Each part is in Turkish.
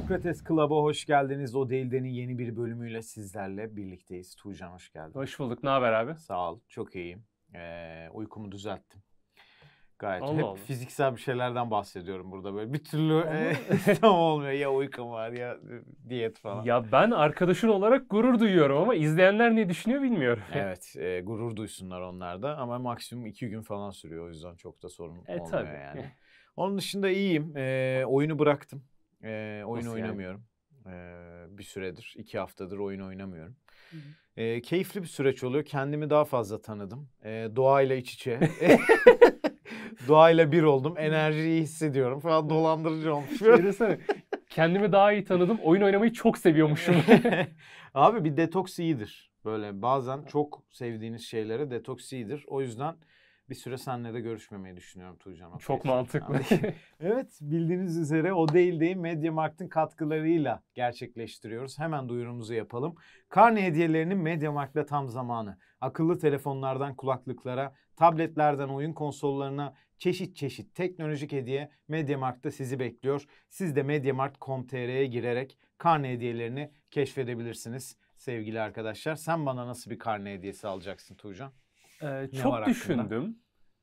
Sokrates Club'a hoş geldiniz. O Değilden'in yeni bir bölümüyle sizlerle birlikteyiz. Tuğcan hoş geldin. Hoş bulduk. Ne haber abi? Sağ ol. Çok iyiyim. Ee, uykumu düzelttim. Gayet. Allah Hep Allah. fiziksel bir şeylerden bahsediyorum burada böyle. Bir türlü e, tam olmuyor. Ya uykum var ya e, diyet falan. Ya ben arkadaşın olarak gurur duyuyorum ama izleyenler ne düşünüyor bilmiyorum. Evet. E, gurur duysunlar onlar da ama maksimum iki gün falan sürüyor. O yüzden çok da sorun e, olmuyor tabii. yani. Onun dışında iyiyim. E, oyunu bıraktım. E, oyun Nasıl oynamıyorum. Yani? E, bir süredir. iki haftadır oyun oynamıyorum. Hı hı. E, keyifli bir süreç oluyor. Kendimi daha fazla tanıdım. E, doğayla iç içe. doğayla bir oldum. Enerjiyi hissediyorum falan dolandırıcı olmuş. Şey kendimi daha iyi tanıdım. Oyun oynamayı çok seviyormuşum. Abi bir detoks iyidir. Böyle bazen çok sevdiğiniz şeylere detoks iyidir. O yüzden bir süre seninle de görüşmemeyi düşünüyorum Tuğcan Oktay. Çok mantıklı. evet bildiğiniz üzere O Değil Değil Mediamarkt'ın katkılarıyla gerçekleştiriyoruz. Hemen duyurumuzu yapalım. Karne hediyelerinin Mediamarkt'la tam zamanı. Akıllı telefonlardan kulaklıklara, tabletlerden oyun konsollarına çeşit çeşit teknolojik hediye Mediamarkt'ta sizi bekliyor. Siz de mediamarkt.com.tr'ye girerek karne hediyelerini keşfedebilirsiniz sevgili arkadaşlar. Sen bana nasıl bir karne hediyesi alacaksın Tuğcan? Ee, çok düşündüm. Hakkında?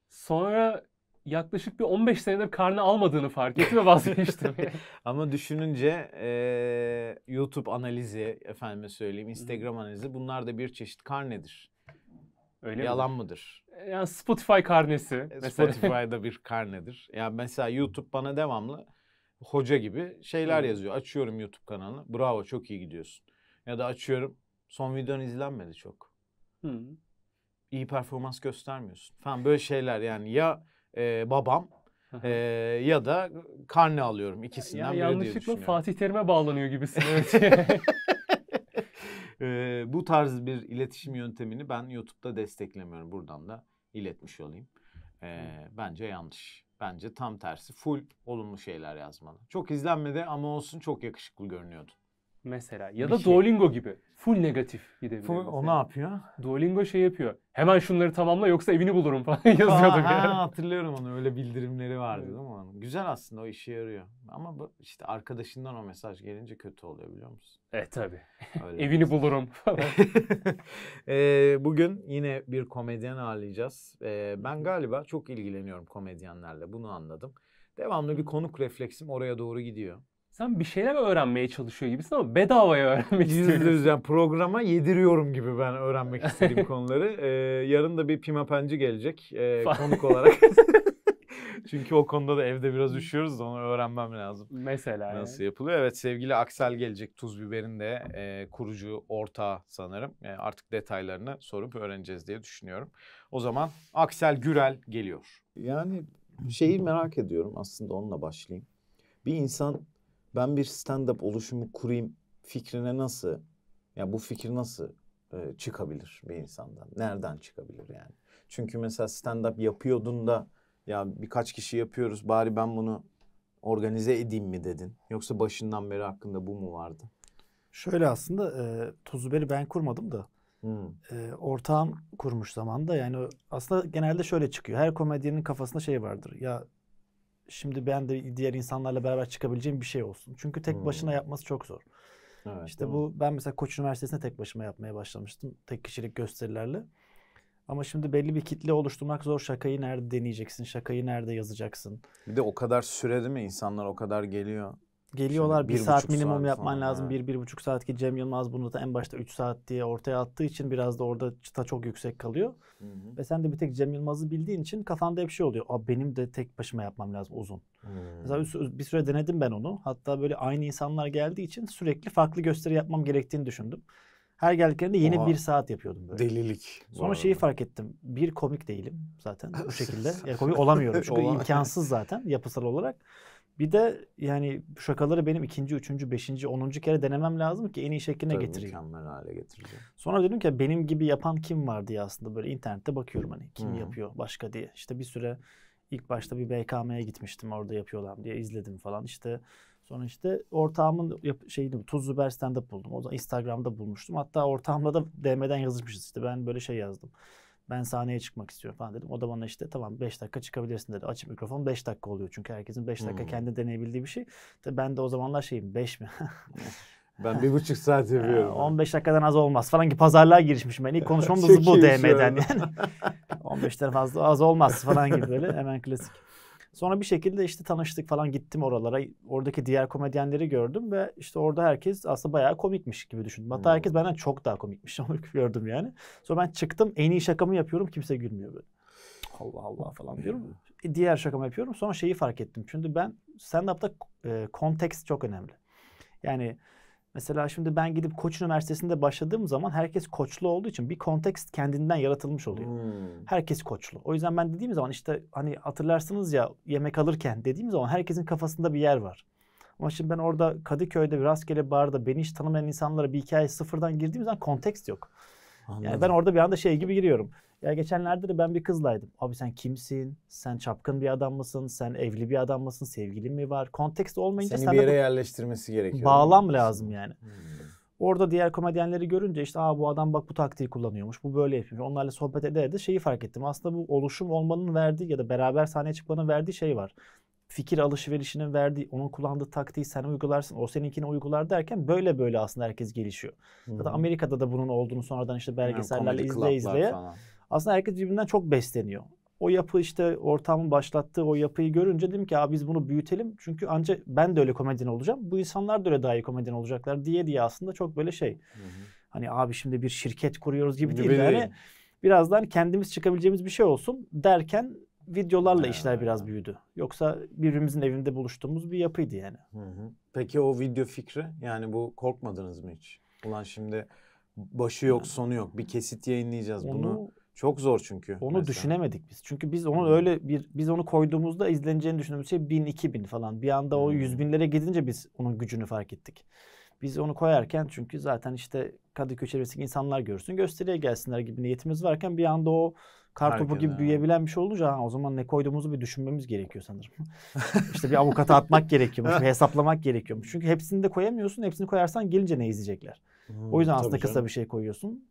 Sonra yaklaşık bir 15 senedir karne almadığını fark etti ve vazgeçtim. Ama düşününce e, YouTube analizi, efendime söyleyeyim Instagram analizi bunlar da bir çeşit karnedir. Öyle Yalan mi? mıdır? Yani Spotify karnesi. E, mesela. Spotify'da bir karnedir. Yani mesela YouTube bana devamlı hoca gibi şeyler yazıyor. Açıyorum YouTube kanalını. Bravo çok iyi gidiyorsun. Ya da açıyorum son videon izlenmedi çok. Hı iyi performans göstermiyorsun falan böyle şeyler yani ya e, babam e, ya da karne alıyorum ikisinden yani biri diye düşünüyorum. Yanlışlıkla Fatih Terim'e bağlanıyor gibisin evet. e, bu tarz bir iletişim yöntemini ben YouTube'da desteklemiyorum. Buradan da iletmiş olayım. E, bence yanlış. Bence tam tersi full olumlu şeyler yazmalı. Çok izlenmedi ama olsun çok yakışıklı görünüyordu. Mesela ya bir da şey. Duolingo gibi. Full negatif gidebilir. Full, o ne yapıyor? Duolingo şey yapıyor. Hemen şunları tamamla yoksa evini bulurum falan yazıyordu. Ha, ha, hatırlıyorum onu öyle bildirimleri vardı evet. değil mi? Güzel aslında o işe yarıyor. Ama işte arkadaşından o mesaj gelince kötü oluyor biliyor musun? E tabi. evini bulurum falan. e, bugün yine bir komedyen ağırlayacağız. E, ben galiba çok ilgileniyorum komedyenlerle bunu anladım. Devamlı bir konuk refleksim oraya doğru gidiyor sen bir şeyler öğrenmeye çalışıyor gibisin ama bedavaya öğrenmek istiyorsun. yani programa yediriyorum gibi ben öğrenmek istediğim konuları. Ee, yarın da bir pimapenci gelecek e, konuk olarak. Çünkü o konuda da evde biraz üşüyoruz da onu öğrenmem lazım. Mesela. Nasıl yani. yapılıyor? Evet sevgili Aksel gelecek Tuz Biber'in de e, kurucu ortağı sanırım. E, artık detaylarını sorup öğreneceğiz diye düşünüyorum. O zaman Aksel Gürel geliyor. Yani şeyi merak ediyorum aslında onunla başlayayım. Bir insan ben bir stand-up oluşumu kurayım fikrine nasıl, yani bu fikir nasıl e, çıkabilir bir insandan? Nereden çıkabilir yani? Çünkü mesela stand-up yapıyordun da ya birkaç kişi yapıyoruz bari ben bunu organize edeyim mi dedin? Yoksa başından beri hakkında bu mu vardı? Şöyle aslında e, tuzu ben kurmadım da. Hmm. E, ortağım kurmuş zamanda yani aslında genelde şöyle çıkıyor. Her komedyenin kafasında şey vardır. Ya şimdi ben de diğer insanlarla beraber çıkabileceğim bir şey olsun. Çünkü tek hmm. başına yapması çok zor. Evet, işte tamam. bu ben mesela Koç Üniversitesi'nde tek başıma yapmaya başlamıştım. Tek kişilik gösterilerle. Ama şimdi belli bir kitle oluşturmak zor. Şakayı nerede deneyeceksin? Şakayı nerede yazacaksın? Bir de o kadar sürede mi insanlar o kadar geliyor? Geliyorlar bir, bir saat minimum saat yapman falan, lazım. He. Bir, bir buçuk saat ki Cem Yılmaz bunu da en başta üç saat diye ortaya attığı için biraz da orada çıta çok yüksek kalıyor. Hı hı. Ve sen de bir tek Cem Yılmaz'ı bildiğin için kafanda hep şey oluyor. Aa, benim de tek başıma yapmam lazım uzun. Hı. Hmm. Mesela bir süre denedim ben onu. Hatta böyle aynı insanlar geldiği için sürekli farklı gösteri yapmam gerektiğini düşündüm. Her geldiklerinde yeni Oha, bir saat yapıyordum böyle. Delilik. Sonra şeyi fark ettim. Bir komik değilim zaten bu şekilde. Yani komik olamıyorum çünkü imkansız zaten yapısal olarak. Bir de yani şakaları benim ikinci, üçüncü, beşinci, onuncu kere denemem lazım ki en iyi şekline Tabii getireyim. mükemmel hale getireceğim. Sonra dedim ki benim gibi yapan kim var diye aslında böyle internette bakıyorum hani kim Hı-hı. yapıyor başka diye. İşte bir süre ilk başta bir BKM'ye gitmiştim orada yapıyorlar diye izledim falan işte. Sonra işte ortağımın yap- şeyini Tuzlu Bersten'de buldum. O da Instagram'da bulmuştum. Hatta ortağımla da DM'den yazmışız işte ben böyle şey yazdım. Ben sahneye çıkmak istiyorum falan dedim. O da bana işte tamam 5 dakika çıkabilirsin dedi. Açıp mikrofon 5 dakika oluyor. Çünkü herkesin 5 dakika hmm. kendi deneyebildiği bir şey. Tabii ben de o zamanlar şeyim 5 mi? Ben bir buçuk saat yapıyorum. 15 dakikadan az olmaz falan ki pazarlığa girişmişim ben. İlk konuşmam da bu DM'den yani. 15'ten fazla az olmaz falan gibi böyle hemen klasik. Sonra bir şekilde işte tanıştık falan gittim oralara. Oradaki diğer komedyenleri gördüm ve işte orada herkes aslında bayağı komikmiş gibi düşündüm. Hatta hmm. herkes benden çok daha komikmiş onu gördüm yani. Sonra ben çıktım en iyi şakamı yapıyorum kimse gülmüyor böyle. Allah Allah falan ee, diyorum. E, diğer şakamı yapıyorum. Sonra şeyi fark ettim. Çünkü ben stand-up'ta e, kontekst çok önemli. Yani Mesela şimdi ben gidip Koç Üniversitesi'nde başladığım zaman herkes koçlu olduğu için bir kontekst kendinden yaratılmış oluyor. Hmm. Herkes koçlu. O yüzden ben dediğim zaman işte hani hatırlarsınız ya yemek alırken dediğim zaman herkesin kafasında bir yer var. Ama şimdi ben orada Kadıköy'de bir rastgele barda beni hiç tanımayan insanlara bir hikaye sıfırdan girdiğim zaman kontekst yok. Yani ben orada bir anda şey gibi giriyorum. Ya geçenlerde de ben bir kızlaydım. Abi sen kimsin? Sen çapkın bir adam mısın? Sen evli bir adam mısın? Sevgilin mi var? Kontekst olmayınca Seni bir yere yerleştirmesi gerekiyor. Bağlam lazım yani. Hmm. Orada diğer komedyenleri görünce işte Aa, bu adam bak bu taktiği kullanıyormuş, bu böyle yapıyor. Onlarla sohbet ede de şeyi fark ettim. Aslında bu oluşum olmanın verdiği ya da beraber sahneye çıkmanın verdiği şey var fikir alışverişinin verdiği, onun kullandığı taktiği sen uygularsın, o seninkini uygular derken böyle böyle aslında herkes gelişiyor. Hmm. Zaten Amerika'da da bunun olduğunu sonradan işte belgesellerle yani izle izleye. Aslında herkes birbirinden çok besleniyor. O yapı işte ortamın başlattığı o yapıyı görünce dedim ki abi biz bunu büyütelim. Çünkü ancak ben de öyle komedyen olacağım. Bu insanlar da öyle daha iyi komedyen olacaklar diye diye aslında çok böyle şey. Hmm. Hani abi şimdi bir şirket kuruyoruz gibi, gibi değil. Yani birazdan kendimiz çıkabileceğimiz bir şey olsun derken videolarla ha. işler biraz büyüdü. Yoksa birbirimizin evinde buluştuğumuz bir yapıydı yani. Hı hı. Peki o video fikri yani bu korkmadınız mı hiç? Ulan şimdi başı yok sonu yok bir kesit yayınlayacağız onu, bunu. Çok zor çünkü. Onu mesela. düşünemedik biz. Çünkü biz onu öyle bir biz onu koyduğumuzda izleneceğini düşündüğümüz şey 1000 2000 falan. Bir anda o yüz binlere gidince biz onun gücünü fark ettik. Biz onu koyarken çünkü zaten işte Kadıköy çevresindeki insanlar görsün gösteriye gelsinler gibi niyetimiz varken bir anda o kar topu gibi büyüyebilen bir şey olunca o zaman ne koyduğumuzu bir düşünmemiz gerekiyor sanırım. İşte bir avukata atmak gerekiyormuş, bir hesaplamak gerekiyormuş. Çünkü hepsini de koyamıyorsun. Hepsini koyarsan gelince ne izleyecekler? Hmm, o yüzden aslında canım. kısa bir şey koyuyorsun.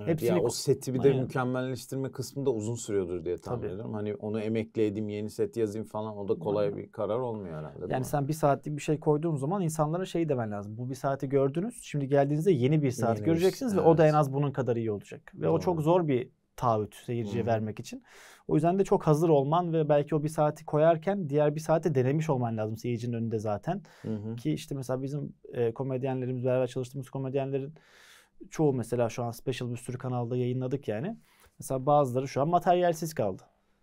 Evet, Hepsini... Ya o seti bir de Aynen. mükemmelleştirme kısmı da uzun sürüyordur diye tahmin Tabii. ediyorum. Hani onu emekle edeyim, yeni set yazayım falan o da kolay Aynen. bir karar olmuyor herhalde. Yani sen bir saatlik bir şey koyduğun zaman insanlara şey demen lazım. Bu bir saati gördünüz, şimdi geldiğinizde yeni bir saat yeni göreceksiniz bir, evet. ve şey, o da en az bunun kadar iyi olacak. Ve Doğru. o çok zor bir taahhüt seyirciye hmm. vermek için. O yüzden de çok hazır olman ve belki o bir saati koyarken diğer bir saate denemiş olman lazım seyircinin önünde zaten. Hmm. Ki işte mesela bizim e, komedyenlerimiz, beraber çalıştığımız komedyenlerin çoğu mesela şu an special bir sürü kanalda yayınladık yani. Mesela bazıları şu an materyalsiz kaldı.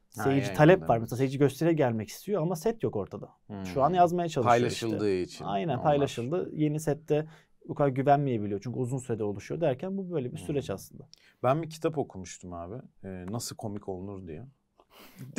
Seyirci ha, talep var. Mesela seyirci gösteriye gelmek istiyor ama set yok ortada. Hmm. Şu an hmm. yazmaya çalışıyor Paylaşıldığı işte. için. Aynen onlar. paylaşıldı. Yeni sette bu kadar güvenmeyebiliyor. Çünkü uzun sürede oluşuyor derken bu böyle bir süreç hmm. aslında. Ben bir kitap okumuştum abi. Ee, nasıl komik olunur diye.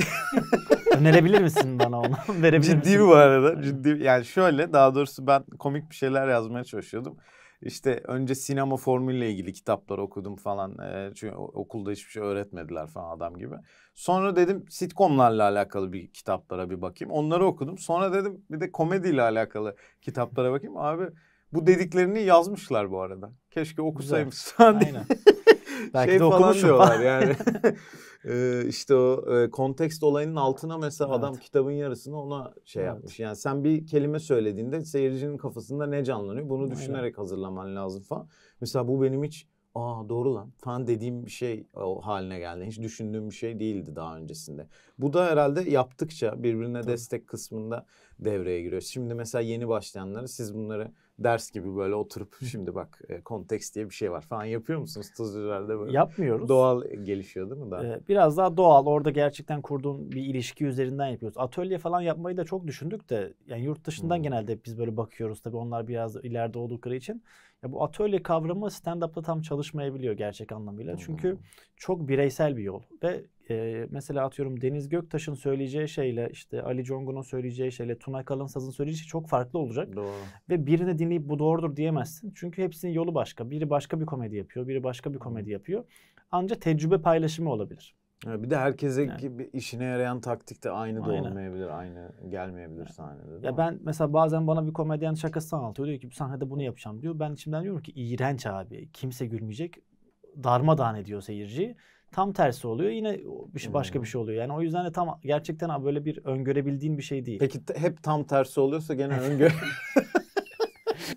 Önerebilir misin bana onu? Verebilir ciddi misin? bu arada. Ciddi. Yani şöyle daha doğrusu ben komik bir şeyler yazmaya çalışıyordum. İşte önce sinema formülle ilgili kitaplar okudum falan. çünkü okulda hiçbir şey öğretmediler falan adam gibi. Sonra dedim sitcomlarla alakalı bir kitaplara bir bakayım. Onları okudum. Sonra dedim bir de komediyle alakalı kitaplara bakayım. Abi bu dediklerini yazmışlar bu arada. Keşke okusaymışsın. Aynen. Belki şey de falan diyorlar yani. e, işte o e, kontekst olayının altına mesela evet. adam kitabın yarısını ona şey evet. yapmış. Yani sen bir kelime söylediğinde seyircinin kafasında ne canlanıyor bunu düşünerek Aynen. hazırlaman lazım falan. Mesela bu benim hiç aa doğru lan falan dediğim bir şey o haline geldi. Hiç düşündüğüm bir şey değildi daha öncesinde. Bu da herhalde yaptıkça birbirine Tabii. destek kısmında devreye giriyor. Şimdi mesela yeni başlayanları siz bunları ders gibi böyle oturup şimdi bak e, konteks diye bir şey var falan yapıyor musunuz tuzcularda böyle? Yapmıyoruz. Doğal gelişiyor değil mi daha? Ee, biraz daha doğal. Orada gerçekten kurduğun bir ilişki üzerinden yapıyoruz. Atölye falan yapmayı da çok düşündük de yani yurt dışından hmm. genelde biz böyle bakıyoruz. Tabii onlar biraz ileride oldukları için. Ya bu atölye kavramı stand-up'ta tam çalışmayabiliyor gerçek anlamıyla. Hmm. Çünkü çok bireysel bir yol ve e, mesela atıyorum Deniz Göktaş'ın söyleyeceği şeyle işte Ali Congun'un söyleyeceği şeyle Tunay Kalınsaz'ın söyleyeceği şey çok farklı olacak. Doğru. Ve birini dinleyip bu doğrudur diyemezsin. Çünkü hepsinin yolu başka. Biri başka bir komedi yapıyor, biri başka bir komedi yapıyor. Ancak tecrübe paylaşımı olabilir. bir de herkese yani. işine yarayan taktik de aynı da Aynen. olmayabilir, aynı gelmeyebilir evet. sahnede. Ya ben mesela bazen bana bir komedyen şakası anlatıyor. Diyor ki bu sahnede bunu yapacağım diyor. Ben içimden diyorum ki iğrenç abi. Kimse gülmeyecek. Darmadağın ediyor seyirciyi tam tersi oluyor. Yine bir şey, başka bir hmm. şey oluyor. Yani o yüzden de tam gerçekten böyle bir öngörebildiğin bir şey değil. Peki hep tam tersi oluyorsa gene öngör.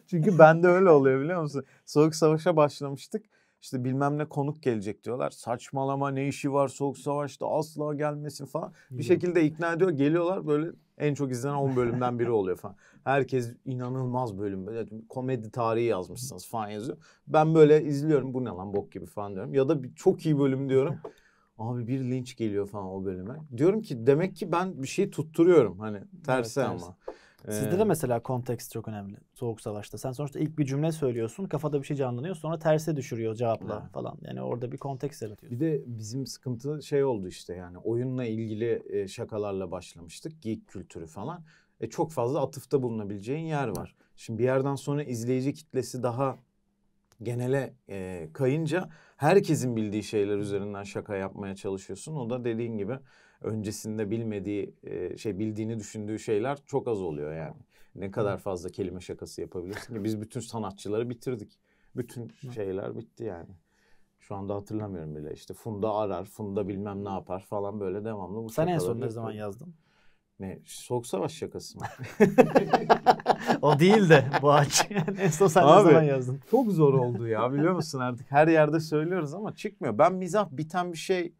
Çünkü bende öyle oluyor biliyor musun? Soğuk savaşa başlamıştık. İşte bilmem ne konuk gelecek diyorlar. Saçmalama ne işi var soğuk savaşta asla gelmesin falan. Bir şekilde ikna ediyor. Geliyorlar böyle en çok izlenen 10 bölümden biri oluyor falan. Herkes inanılmaz bölüm. Böyle komedi tarihi yazmışsınız falan yazıyor. Ben böyle izliyorum bu ne lan bok gibi falan diyorum. Ya da bir, çok iyi bölüm diyorum. Abi bir linç geliyor falan o bölüme. Diyorum ki demek ki ben bir şey tutturuyorum hani tersi evet, ama. Tersi. Sizde ee, de mesela kontekst çok önemli soğuk savaşta. Sen sonuçta ilk bir cümle söylüyorsun, kafada bir şey canlanıyor, sonra terse düşürüyor cevapla he. falan. Yani orada bir konteks yaratıyorsun. Bir de bizim sıkıntı şey oldu işte yani oyunla ilgili şakalarla başlamıştık, geek kültürü falan. E çok fazla atıfta bulunabileceğin yer var. Şimdi bir yerden sonra izleyici kitlesi daha genele e, kayınca herkesin bildiği şeyler üzerinden şaka yapmaya çalışıyorsun. O da dediğin gibi öncesinde bilmediği şey bildiğini düşündüğü şeyler çok az oluyor yani. Ne kadar fazla kelime şakası yapabilirsin ki biz bütün sanatçıları bitirdik. Bütün şeyler bitti yani. Şu anda hatırlamıyorum bile işte Funda arar, Funda bilmem ne yapar falan böyle devamlı. Bu Sen en son ne zaman yazdın? Ne? Soğuk savaş şakası mı? o değil de bu aç. Yani en son sen Abi, ne zaman yazdın? Çok zor oldu ya biliyor musun artık her yerde söylüyoruz ama çıkmıyor. Ben mizah biten bir şey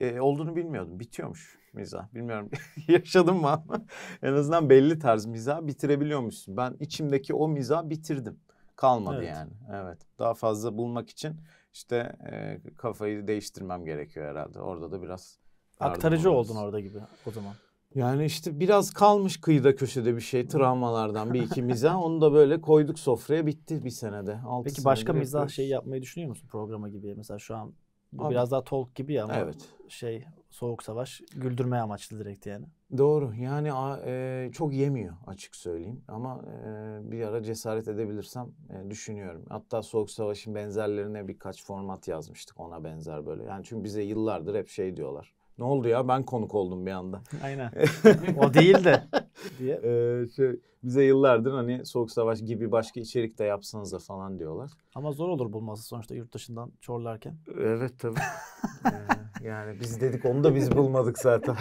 e, olduğunu bilmiyordum. Bitiyormuş miza Bilmiyorum yaşadım mı ama en azından belli tarz miza bitirebiliyormuşsun. Ben içimdeki o miza bitirdim. Kalmadı evet. yani. Evet. Daha fazla bulmak için işte e, kafayı değiştirmem gerekiyor herhalde. Orada da biraz aktarıcı oluruz. oldun orada gibi o zaman. Yani işte biraz kalmış kıyıda köşede bir şey travmalardan bir iki miza Onu da böyle koyduk sofraya bitti bir senede. Altı Peki başka miza yapıyoruz. şeyi yapmayı düşünüyor musun programa gibi? Mesela şu an bu Abi, biraz daha Tolk gibi ya ama evet. şey soğuk savaş güldürmeye amaçlı direkt yani. Doğru yani e, çok yemiyor açık söyleyeyim ama e, bir ara cesaret edebilirsem e, düşünüyorum. Hatta Soğuk Savaş'ın benzerlerine birkaç format yazmıştık ona benzer böyle. Yani çünkü bize yıllardır hep şey diyorlar ne oldu ya ben konuk oldum bir anda. Aynen. o değildi. diye. Ee, şey, bize yıllardır hani Soğuk Savaş gibi başka içerik de yapsanız da falan diyorlar. Ama zor olur bulması sonuçta yurt dışından çorlarken. Evet tabii. ee, yani biz dedik onu da biz bulmadık zaten.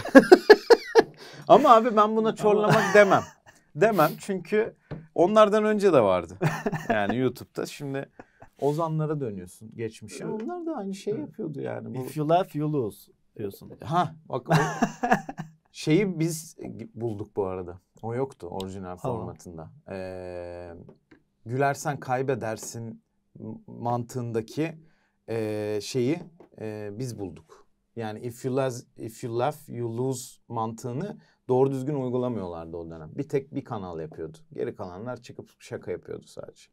Ama abi ben buna çorlamak demem. Demem çünkü onlardan önce de vardı. Yani YouTube'da şimdi Ozanlara dönüyorsun geçmişe. Onlar da aynı şey yapıyordu yani. Bu... If you laugh you lose diyorsun. E, ha bak şeyi biz bulduk bu arada. O yoktu orijinal tamam. formatında. Ee, gülersen kaybedersin mantığındaki e, şeyi e, biz bulduk. Yani if you, laz, if you laugh you lose mantığını doğru düzgün uygulamıyorlardı o dönem. Bir tek bir kanal yapıyordu. Geri kalanlar çıkıp şaka yapıyordu sadece.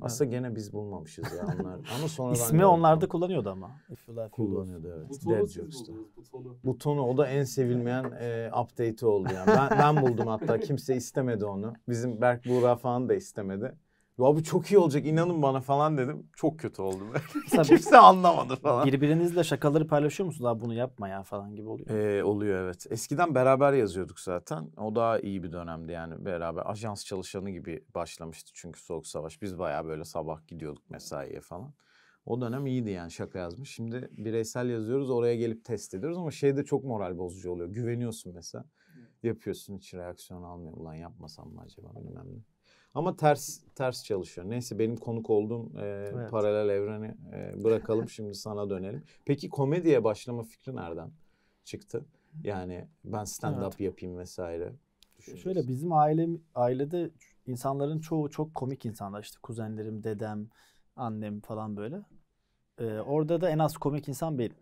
Aslında evet. gene biz bulmamışız ya onlar. ama sonradan İsmi onlarda kullanıyordu ama. If you laugh, kullanıyordu evet. Butonu Dead Jokes'ta. Butonu. butonu o da en sevilmeyen e, update'i oldu yani. Ben, ben buldum hatta kimse istemedi onu. Bizim Berk Buğra falan da istemedi. Ya bu çok iyi olacak inanın bana falan dedim. Çok kötü oldu. Kimse anlamadı falan. Birbirinizle şakaları paylaşıyor musunuz? Daha bunu yapma ya falan gibi oluyor. Ee, oluyor evet. Eskiden beraber yazıyorduk zaten. O daha iyi bir dönemdi yani beraber. Ajans çalışanı gibi başlamıştı çünkü Soğuk Savaş. Biz bayağı böyle sabah gidiyorduk mesaiye falan. O dönem iyiydi yani şaka yazmış. Şimdi bireysel yazıyoruz oraya gelip test ediyoruz ama şey de çok moral bozucu oluyor. Güveniyorsun mesela. Yapıyorsun hiç reaksiyon almıyor. Ulan yapmasam mı acaba bilmem ne. Ama ters ters çalışıyor. Neyse benim konuk olduğum e, evet. paralel evreni e, bırakalım şimdi sana dönelim. Peki komediye başlama fikri nereden çıktı? Yani ben stand up evet. yapayım vesaire. Şöyle bizim aile ailede insanların çoğu çok komik insanlar işte kuzenlerim, dedem, annem falan böyle. Ee, orada da en az komik insan benim.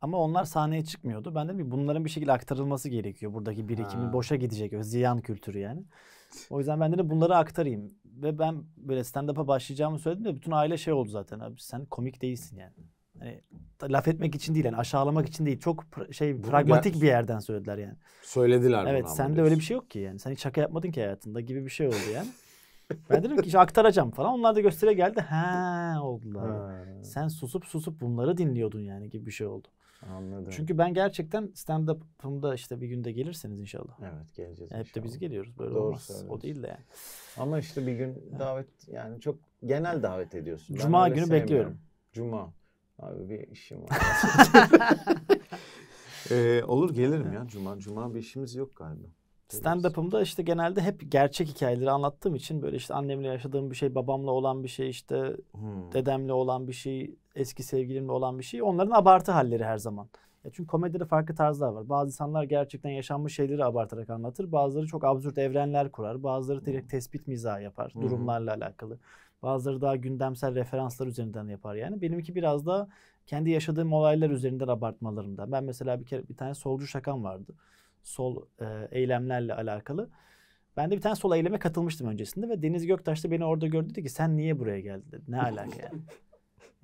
Ama onlar sahneye çıkmıyordu. Ben dedim ki bunların bir şekilde aktarılması gerekiyor. Buradaki birikimi ha. boşa gidecek. O ziyan kültürü yani. O yüzden ben de bunları aktarayım. Ve ben böyle stand-up'a başlayacağımı söyledim de bütün aile şey oldu zaten. Abi sen komik değilsin yani. Hani laf etmek için değil yani aşağılamak için değil. Çok pr- şey Bunu pragmatik ben... bir yerden söylediler yani. Söylediler Evet sen de öyle bir şey yok ki yani. Sen hiç şaka yapmadın ki hayatında gibi bir şey oldu yani. ben dedim ki işte aktaracağım falan. Onlar da gösteriye geldi. He oldular. He. Sen susup susup bunları dinliyordun yani gibi bir şey oldu. Anladım. Çünkü ben gerçekten stand-up'ımda işte bir günde gelirseniz inşallah. Evet geleceğiz. Hep de biz geliyoruz böyle Doğru olmaz. O değil de yani. Ama işte bir gün davet yani çok genel davet ediyorsun. Cuma ben günü bekliyorum. Cuma. Abi bir işim var. ee, olur gelirim ya cuma. Cuma bir işimiz yok galiba. Stand-up'ımda işte genelde hep gerçek hikayeleri anlattığım için böyle işte annemle yaşadığım bir şey, babamla olan bir şey, işte hmm. dedemle olan bir şey, eski sevgilimle olan bir şey. Onların abartı halleri her zaman. Ya çünkü komedide farklı tarzlar var. Bazı insanlar gerçekten yaşanmış şeyleri abartarak anlatır. Bazıları çok absürt evrenler kurar. Bazıları direkt hmm. tespit mizahı yapar hmm. durumlarla alakalı. Bazıları daha gündemsel referanslar üzerinden yapar yani. Benimki biraz da kendi yaşadığım olaylar üzerinden abartmalarımda. Ben mesela bir kere bir tane solcu şakam vardı sol e, eylemlerle alakalı. Ben de bir tane sol eyleme katılmıştım öncesinde ve Deniz Göktaş da beni orada gördü dedi ki sen niye buraya geldin dedi. Ne alaka yani.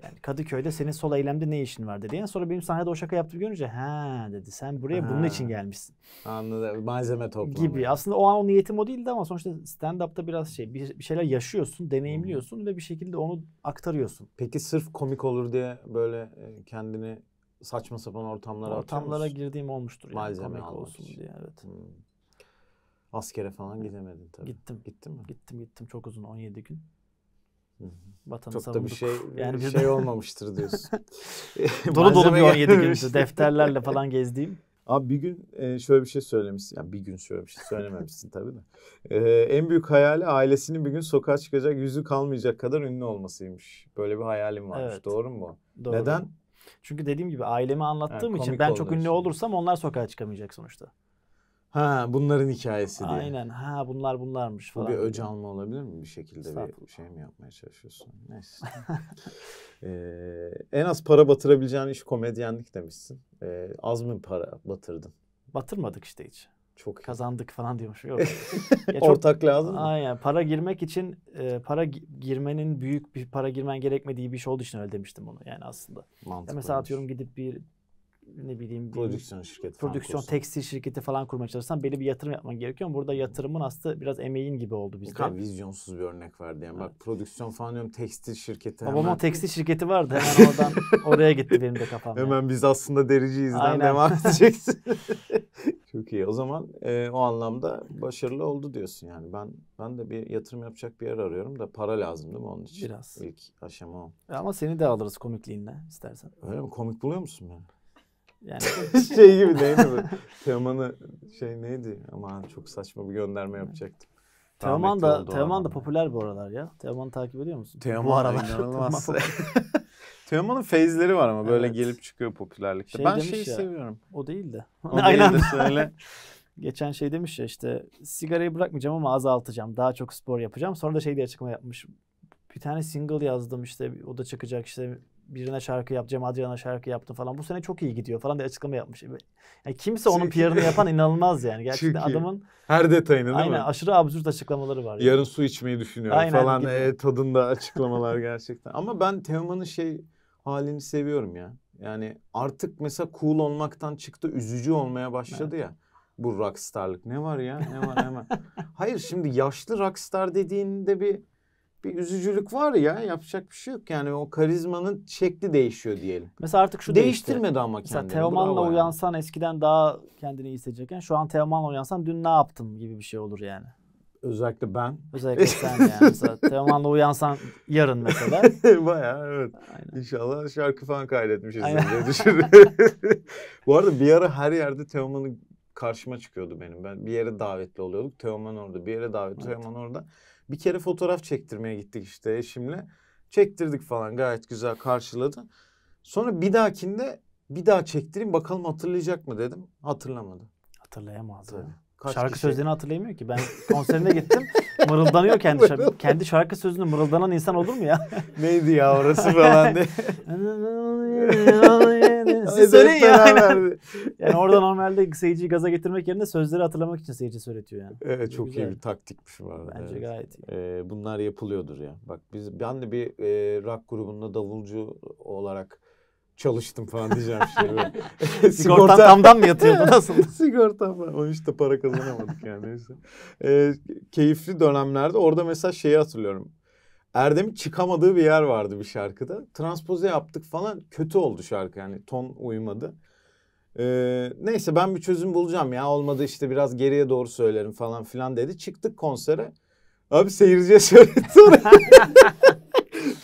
Yani Kadıköy'de senin sol eylemde ne işin var dedi. Yani sonra benim sahnede o şaka yaptığımı görünce ha dedi sen buraya ha. bunun için gelmişsin. Anladım malzeme toplamak. Gibi aslında o an o niyetim o değildi ama sonuçta stand-up'ta biraz şey bir, bir şeyler yaşıyorsun, deneyimliyorsun ve bir şekilde onu aktarıyorsun. Peki sırf komik olur diye böyle e, kendini saçma sapan ortamlara Ortamlara girdiğim olmuştur yani Malzeme komik olsun diye evet. Hmm. Askere falan gidemedin tabii. Gittim. Gittin mi? Gittim gittim çok uzun 17 gün. Hı-hı. Vatanı Çok savunduk. da bir şey yani bir şey olmamıştır diyorsun. dolu dolu bir 17 gün işte defterlerle falan gezdiğim. Abi bir gün e, şöyle bir şey söylemişsin. Yani bir gün şöyle bir şey söylememişsin tabii de. Ee, en büyük hayali ailesinin bir gün sokağa çıkacak yüzü kalmayacak kadar ünlü olmasıymış. Böyle bir hayalim varmış. Evet. Doğru mu? Doğru. Neden? Çünkü dediğim gibi ailemi anlattığım yani için ben çok ünlü olursam onlar sokağa çıkamayacak sonuçta. Ha bunların hikayesi diye. Aynen ha bunlar bunlarmış falan. Bu bir öc alma olabilir mi bir şekilde bir şey mi yapmaya çalışıyorsun? Neyse. ee, en az para batırabileceğin iş komedyenlik demişsin. Ee, az mı para batırdın? Batırmadık işte hiç. Çok iyi. kazandık falan diyormuş. Yok. çok, Ortak lazım mı? Aynen. Para girmek için e, para girmenin büyük bir para girmen gerekmediği bir şey olduğu için öyle demiştim onu yani aslında. Mantıklı. Ya mesela atıyorum gidip bir ne bileyim prodüksiyon şirketi prodüksiyon tekstil şirketi falan kurmaya çalışsan belli bir yatırım yapman gerekiyor. Ama burada yatırımın aslında biraz emeğin gibi oldu bizde. Kan vizyonsuz bir örnek verdi yani. Evet. Bak prodüksiyon falan diyorum tekstil şirketi hemen. Babamın tekstil şirketi vardı hemen oradan oraya gitti benim de kafam. hemen yani. biz aslında dericiyiz, Aynen. devam edeceksin. Çok iyi. O zaman e, o anlamda başarılı oldu diyorsun yani. Ben ben de bir yatırım yapacak bir yer arıyorum da para lazım değil mi onun için? Biraz. İlk aşama o. Ama seni de alırız komikliğinle istersen. Öyle mi? Komik buluyor musun beni? Yani şey gibi değil mi? Teoman'ı şey neydi? Aman çok saçma bir gönderme yapacaktım. Teoman da Teoman da popüler bu aralar ya. Teoman'ı takip ediyor musun? Teoman bu aralar inanılmaz. Teoman'ın fezleri var ama böyle gelip çıkıyor popülerlikte. Şey ben şeyi ya, seviyorum. O değil de. O Aynen. Değil de söyle. Geçen şey demiş ya işte sigarayı bırakmayacağım ama azaltacağım. Daha çok spor yapacağım. Sonra da şey diye açıklama yapmış. Bir tane single yazdım işte o da çıkacak işte birine şarkı yapacağım, Adriana şarkı yaptım falan. Bu sene çok iyi gidiyor falan diye açıklama yapmış. Yani kimse onun Çünkü... PR'ını yapan inanılmaz yani. Gerçekten Çünkü adamın her detayını değil aynen, mi? aşırı absürt açıklamaları var. Yani. Yarın su içmeyi düşünüyorum aynen, falan e, tadında açıklamalar gerçekten. Ama ben Teoman'ın şey halini seviyorum ya. Yani artık mesela cool olmaktan çıktı, üzücü olmaya başladı evet. ya. Bu rockstarlık ne var ya? Ne var ne var? Hayır şimdi yaşlı rockstar dediğinde bir bir üzücülük var ya yapacak bir şey yok. Yani o karizmanın şekli değişiyor diyelim. Mesela artık şu Değiştirmedi değişti. ama kendini. Mesela Teoman'la Bravo uyansan yani. eskiden daha kendini iyi hissedecekken şu an Teoman'la uyansan dün ne yaptım gibi bir şey olur yani. Özellikle ben. Özellikle sen yani. mesela Teoman'la uyansan yarın mesela. Baya evet. Aynen. İnşallah şarkı falan kaydetmişiz diye düşünüyorum. Bu arada bir ara her yerde Teoman'ın karşıma çıkıyordu benim. Ben bir yere davetli oluyorduk. Teoman orada, bir yere davetli, evet. Teoman orada. Bir kere fotoğraf çektirmeye gittik işte eşimle. Çektirdik falan gayet güzel karşıladı. Sonra bir dahakinde bir daha çektireyim bakalım hatırlayacak mı dedim. Hatırlamadı. Hatırlayamadı. Tabii. Kaç şarkı kişi? sözlerini hatırlayamıyor ki. Ben konserine gittim. mırıldanıyor kendi şarkı. kendi şarkı sözünü mırıldanan insan olur mu ya? Neydi ya orası falan diye. söyleyin ya. Yani orada normalde seyirciyi gaza getirmek yerine sözleri hatırlamak için seyirci söyletiyor yani. Evet çok Güzel. iyi bir taktikmiş var Bence evet. gayet iyi. Ee, bunlar yapılıyordur ya. Bak biz ben de bir e, rock grubunda davulcu olarak çalıştım falan diyeceğim şimdi. Şey. Sigorta tamdan mı yatıyordu nasıl? Sigortam var. O işte para kazanamadık yani neyse. Ee, keyifli dönemlerde orada mesela şeyi hatırlıyorum. Erdem'in çıkamadığı bir yer vardı bir şarkıda. Transpoze yaptık falan kötü oldu şarkı yani ton uymadı. Ee, neyse ben bir çözüm bulacağım ya olmadı işte biraz geriye doğru söylerim falan filan dedi. Çıktık konsere. Abi seyirciye söyletti.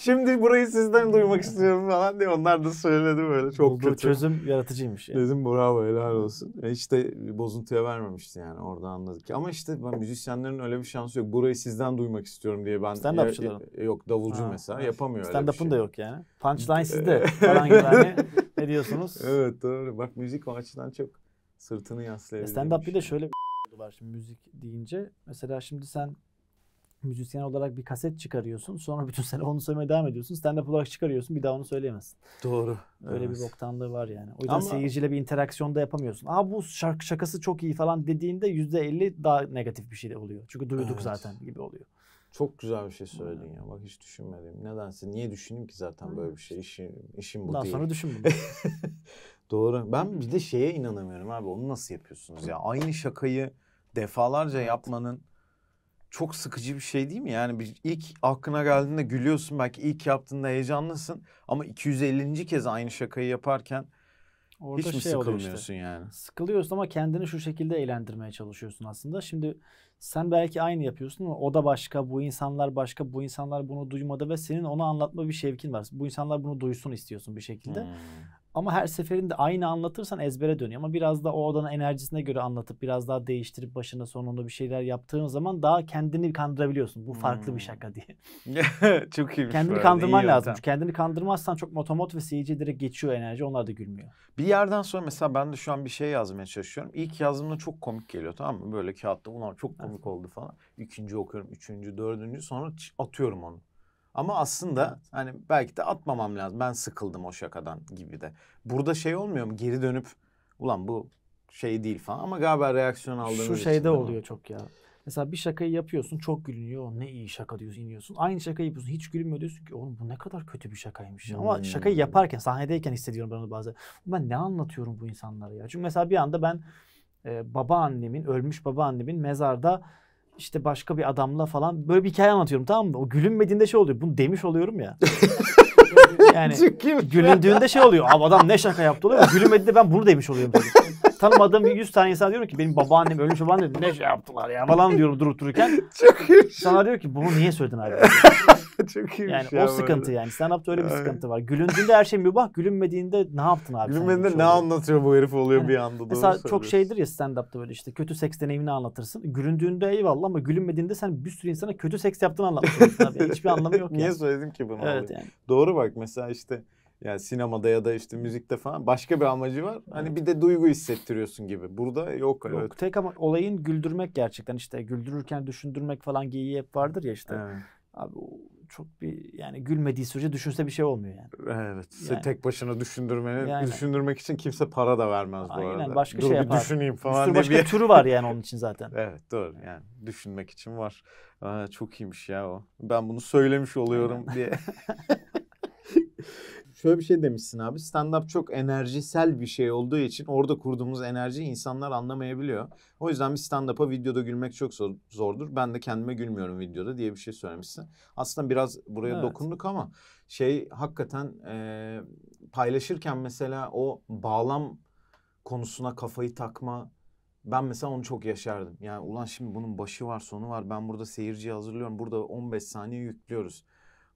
Şimdi burayı sizden duymak istiyorum falan diye onlar da söyledi böyle çok Bulduğu çözüm yaratıcıymış. Yani. Dedim bravo helal olsun. E işte bozuntuya vermemişti yani orada anladık. Ama işte ben, müzisyenlerin öyle bir şansı yok. Burayı sizden duymak istiyorum diye ben. Stand upçıların. E, e, yok davulcu ha, mesela yapamıyor stand öyle up'ın şey. da yok yani. Punchline e sizde falan gibi hani ne diyorsunuz? Evet doğru. Bak müzik o açıdan çok sırtını yaslayabilmiş. Stand up bir de şey. şöyle bir var şimdi müzik deyince. Mesela şimdi sen müzisyen olarak bir kaset çıkarıyorsun. Sonra bütün sene onu söylemeye devam ediyorsun. Stand-up olarak çıkarıyorsun. Bir daha onu söyleyemezsin. Doğru. Öyle evet. bir boktanlığı var yani. O yüzden Ama... seyirciyle bir interaksiyon da yapamıyorsun. Aa bu şark şakası çok iyi falan dediğinde yüzde elli daha negatif bir şey de oluyor. Çünkü duyduk evet. zaten gibi oluyor. Çok güzel bir şey söyledin evet. ya. Bak hiç düşünmedim. Nedense niye düşüneyim ki zaten böyle bir şey. İşim, işim bu Bundan değil. sonra düşün bunu. Doğru. Ben bir de şeye inanamıyorum abi. Onu nasıl yapıyorsunuz ya? Aynı şakayı defalarca evet. yapmanın çok sıkıcı bir şey değil mi? Yani bir ilk aklına geldiğinde gülüyorsun belki ilk yaptığında heyecanlısın ama 250. kez aynı şakayı yaparken Orada hiç mi şey sıkılmıyorsun işte, yani? Sıkılıyorsun ama kendini şu şekilde eğlendirmeye çalışıyorsun aslında. Şimdi sen belki aynı yapıyorsun ama o da başka, bu insanlar başka, bu insanlar bunu duymadı ve senin ona anlatma bir şevkin var. Bu insanlar bunu duysun istiyorsun bir şekilde. Hmm. Ama her seferinde aynı anlatırsan ezbere dönüyor. Ama biraz da o odanın enerjisine göre anlatıp biraz daha değiştirip başına sonunda bir şeyler yaptığın zaman daha kendini kandırabiliyorsun. Bu farklı hmm. bir şaka diye. çok iyi. Kendini böyle, kandırman iyi lazım. Çünkü kendini kandırmazsan çok motomot ve seyirci direkt geçiyor enerji. Onlar da gülmüyor. Bir yerden sonra mesela ben de şu an bir şey yazmaya çalışıyorum. İlk yazdığımda çok komik geliyor tamam mı? Böyle kağıtta ulan çok komik evet. oldu falan. İkinci okuyorum, üçüncü, dördüncü sonra atıyorum onu. Ama aslında evet. hani belki de atmamam lazım. Ben sıkıldım o şakadan gibi de. Burada şey olmuyor mu? Geri dönüp ulan bu şey değil falan ama galiba reaksiyon aldığımız Şu şeyde oluyor çok ya. Mesela bir şakayı yapıyorsun çok gülünüyor. Ne iyi şaka diyorsun iniyorsun. Aynı şakayı yapıyorsun hiç gülünmüyor diyorsun ki oğlum bu ne kadar kötü bir şakaymış. Hmm. Ama şakayı yaparken sahnedeyken hissediyorum ben onu bazen. Ben ne anlatıyorum bu insanlara ya. Çünkü mesela bir anda ben e, babaannemin ölmüş babaannemin mezarda işte başka bir adamla falan böyle bir hikaye anlatıyorum tamam mı? O gülünmediğinde şey oluyor. Bunu demiş oluyorum ya. yani gülündüğünde şey oluyor. Abi adam ne şaka yaptı oluyor. Gülünmediğinde ben bunu demiş oluyorum. Böyle. tanımadığım 100 tane insan diyorum ki benim babaannem ölmüş dedi ne şey yaptılar ya falan diyorum durup dururken. Çok iyi. Sana diyor ki bunu niye söyledin abi? Çok iyi yani şey o sıkıntı yani. Stand up'ta öyle bir sıkıntı var. Gülündüğünde her şey mübah, gülünmediğinde ne yaptın abi? Gülünmediğinde ne anlatıyor bu herif oluyor yani, bir anda. Mesela çok şeydir ya stand up'ta böyle işte kötü seks deneyimini anlatırsın. Gülündüğünde eyvallah ama gülünmediğinde sen bir sürü insana kötü seks yaptığını anlatmış abi. Hiçbir anlamı yok. niye yani. söyledim ki bunu? Evet abi. yani. Doğru bak mesela işte yani sinemada ya da işte müzikte falan başka bir amacı var. Hani evet. bir de duygu hissettiriyorsun gibi. Burada yok. Yok evet. tek ama olayın güldürmek gerçekten işte güldürürken düşündürmek falan geyiği hep vardır ya işte. Evet. Abi çok bir yani gülmediği sürece düşünse bir şey olmuyor yani. Evet. Yani. Tek başına düşündürmeni yani. düşündürmek için kimse para da vermez bu arada. Aynen başka Dur, şey yapar. düşüneyim falan bir diye. başka bir... türü var yani onun için zaten. evet doğru yani düşünmek için var. Aa, çok iyiymiş ya o. Ben bunu söylemiş oluyorum diye. şöyle bir şey demişsin abi. Stand-up çok enerjisel bir şey olduğu için orada kurduğumuz enerjiyi insanlar anlamayabiliyor. O yüzden bir stand-up'a videoda gülmek çok zordur. Ben de kendime gülmüyorum videoda diye bir şey söylemişsin. Aslında biraz buraya evet. dokunduk ama şey hakikaten e, paylaşırken mesela o bağlam konusuna kafayı takma ben mesela onu çok yaşardım. Yani ulan şimdi bunun başı var, sonu var. Ben burada seyirciyi hazırlıyorum. Burada 15 saniye yüklüyoruz.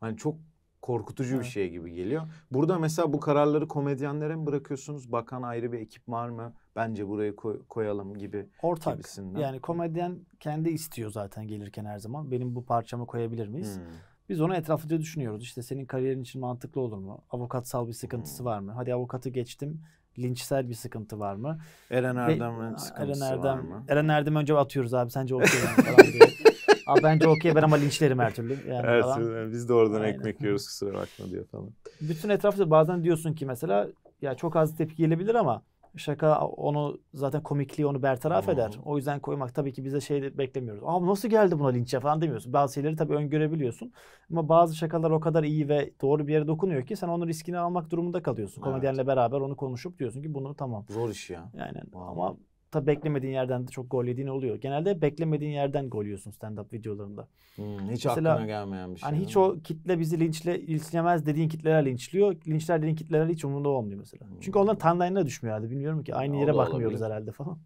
Hani çok korkutucu bir şey gibi geliyor. Burada mesela bu kararları komedyenlere mi bırakıyorsunuz? Bakan ayrı bir ekip var mı? Bence buraya koy, koyalım gibi. Ortak. Gibisinden. Yani komedyen kendi istiyor zaten gelirken her zaman. Benim bu parçamı koyabilir miyiz? Hmm. Biz onu etraflıca düşünüyoruz. İşte senin kariyerin için mantıklı olur mu? Avukatsal bir sıkıntısı hmm. var mı? Hadi avukatı geçtim. Linçsel bir sıkıntı var mı? Eren Erdem'in sıkıntısı Eren Erdem, var mı? Eren Erdem önce atıyoruz abi sence olur mu? Abi bence okey ben ama linçlerim her türlü. Yani evet falan. biz de oradan Aynen. ekmek yiyoruz kusura bakma diyor falan. Bütün etrafta bazen diyorsun ki mesela ya çok az tepki gelebilir ama şaka onu zaten komikliği onu bertaraf eder. O yüzden koymak tabii ki bize şey beklemiyoruz. Abi nasıl geldi buna linçe falan demiyorsun. Bazı şeyleri tabii öngörebiliyorsun. Ama bazı şakalar o kadar iyi ve doğru bir yere dokunuyor ki sen onun riskini almak durumunda kalıyorsun. Komedyenle evet. beraber onu konuşup diyorsun ki bunu tamam. Zor iş ya. Yani wow. ama Tabi beklemediğin yerden de çok gol yediğin oluyor. Genelde beklemediğin yerden gol yiyorsun stand-up videolarında. Hmm, hiç Mesela, aklına gelmeyen bir hani şey. Hani hiç o kitle bizi linçle, linçlemez dediğin kitleler linçliyor. Linçler dediğin kitleler hiç umurunda olmuyor mesela. Hmm. Çünkü onların timeline'ına düşmüyor herhalde. Bilmiyorum ki aynı ya, yere bakmıyoruz olabilir. herhalde falan.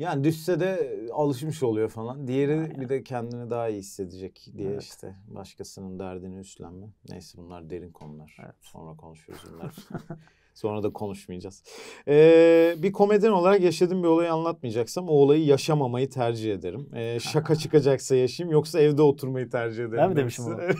Yani düşse de e, alışmış oluyor falan. Diğeri Aynen. bir de kendini daha iyi hissedecek diye evet. işte başkasının derdini üstlenme. Neyse bunlar derin konular. Evet. Sonra konuşuruz bunlar. Sonra da konuşmayacağız. Ee, bir komedyen olarak yaşadığım bir olayı anlatmayacaksam o olayı yaşamamayı tercih ederim. Ee, şaka çıkacaksa yaşayayım yoksa evde oturmayı tercih ederim. Ben mi demişim bunu? Evet,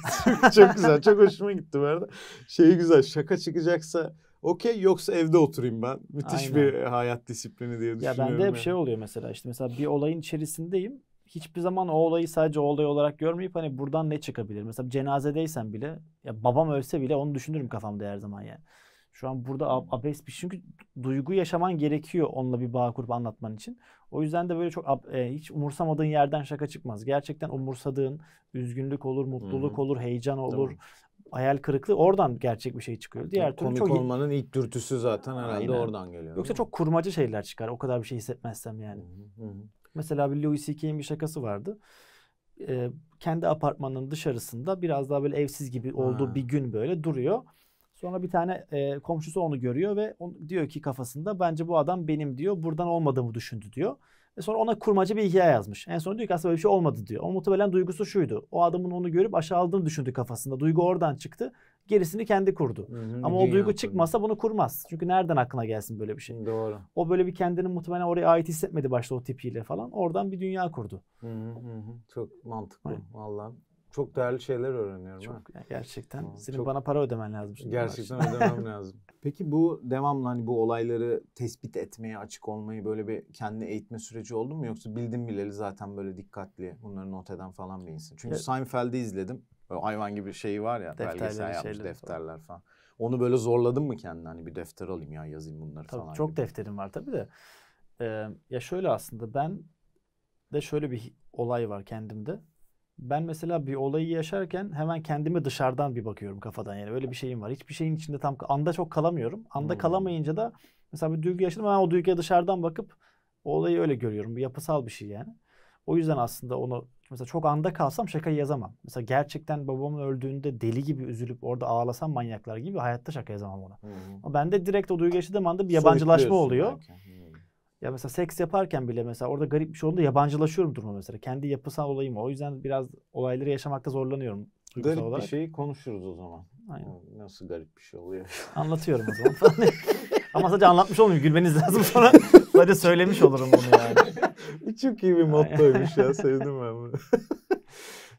çok güzel. Çok hoşuma gitti bu arada. Şey güzel şaka çıkacaksa okey yoksa evde oturayım ben. Müthiş Aynen. bir hayat disiplini diye düşünüyorum. Ya bende hep yani. şey oluyor mesela işte mesela bir olayın içerisindeyim. Hiçbir zaman o olayı sadece olay olarak görmeyip hani buradan ne çıkabilir? Mesela cenazedeysen bile ya babam ölse bile onu düşünürüm kafamda her zaman yani. Şu an burada ab- hmm. abes bir çünkü duygu yaşaman gerekiyor onunla bir bağ kurup anlatman için. O yüzden de böyle çok ab- e, hiç umursamadığın yerden şaka çıkmaz. Gerçekten umursadığın üzgünlük olur, mutluluk Hı-hı. Hmm. olur, heyecan olur, Doğru hayal kırıklığı oradan gerçek bir şey çıkıyor. Diğer yani türlü komik çok olmanın ilk dürtüsü zaten herhalde Aynen. oradan geliyor. Yoksa çok kurmacı şeyler çıkar. O kadar bir şey hissetmezsem yani. Hı hı. Mesela bir Louis C.K.'in bir şakası vardı. Ee, kendi apartmanının dışarısında biraz daha böyle evsiz gibi olduğu ha. bir gün böyle duruyor. Sonra bir tane e, komşusu onu görüyor ve on, diyor ki kafasında bence bu adam benim diyor. Buradan olmadığımı düşündü diyor. E sonra ona kurmacı bir hikaye yazmış. En son diyor ki aslında böyle bir şey olmadı diyor. O muhtemelen duygusu şuydu. O adamın onu görüp aşağı aldığını düşündü kafasında. Duygu oradan çıktı. Gerisini kendi kurdu. Hı hı, Ama o duygu tabii. çıkmasa bunu kurmaz. Çünkü nereden aklına gelsin böyle bir şey. Doğru. O böyle bir kendini muhtemelen oraya ait hissetmedi başta o tipiyle falan. Oradan bir dünya kurdu. Hı hı hı. Çok mantıklı. Vallahi çok değerli şeyler öğreniyorum. Çok gerçekten. Aa, Senin çok, bana para ödemen lazım. Şimdi gerçekten ödemem lazım. Peki bu devamlı hani bu olayları tespit etmeye açık olmayı böyle bir kendi eğitme süreci oldu mu yoksa bildim bileli zaten böyle dikkatli bunları not eden falan bir insan. Çünkü evet. Seinfeld'i izledim. Böyle hayvan gibi şeyi var ya defterler belgesel yapmış defterler falan. falan. Onu böyle zorladın mı kendini hani bir defter alayım ya yazayım bunları tabii, falan. Çok gibi. defterim var tabii de. Ee, ya şöyle aslında ben de şöyle bir olay var kendimde ben mesela bir olayı yaşarken hemen kendimi dışarıdan bir bakıyorum kafadan yani öyle bir şeyim var. Hiçbir şeyin içinde tam anda çok kalamıyorum. Anda hmm. kalamayınca da mesela bir duygu yaşadım ama o duyguya dışarıdan bakıp o olayı öyle görüyorum. Bir yapısal bir şey yani. O yüzden aslında onu mesela çok anda kalsam şaka yazamam. Mesela gerçekten babamın öldüğünde deli gibi üzülüp orada ağlasam manyaklar gibi hayatta şaka yazamam ona. Hmm. Ama ben de direkt o duygu yaşadığım anda bir yabancılaşma oluyor. Belki. Ya mesela seks yaparken bile mesela orada garip bir şey oldu yabancılaşıyorum duruma mesela. Kendi yapısal olayım o. O yüzden biraz olayları yaşamakta zorlanıyorum. Garip olarak. bir şeyi konuşuruz o zaman. Aynen. Nasıl garip bir şey oluyor? Anlatıyorum o zaman Ama sadece anlatmış olmuyor. Gülmeniz lazım sonra. sadece söylemiş olurum bunu yani. Çok iyi bir mottoymuş ya. Sevdim ben bunu.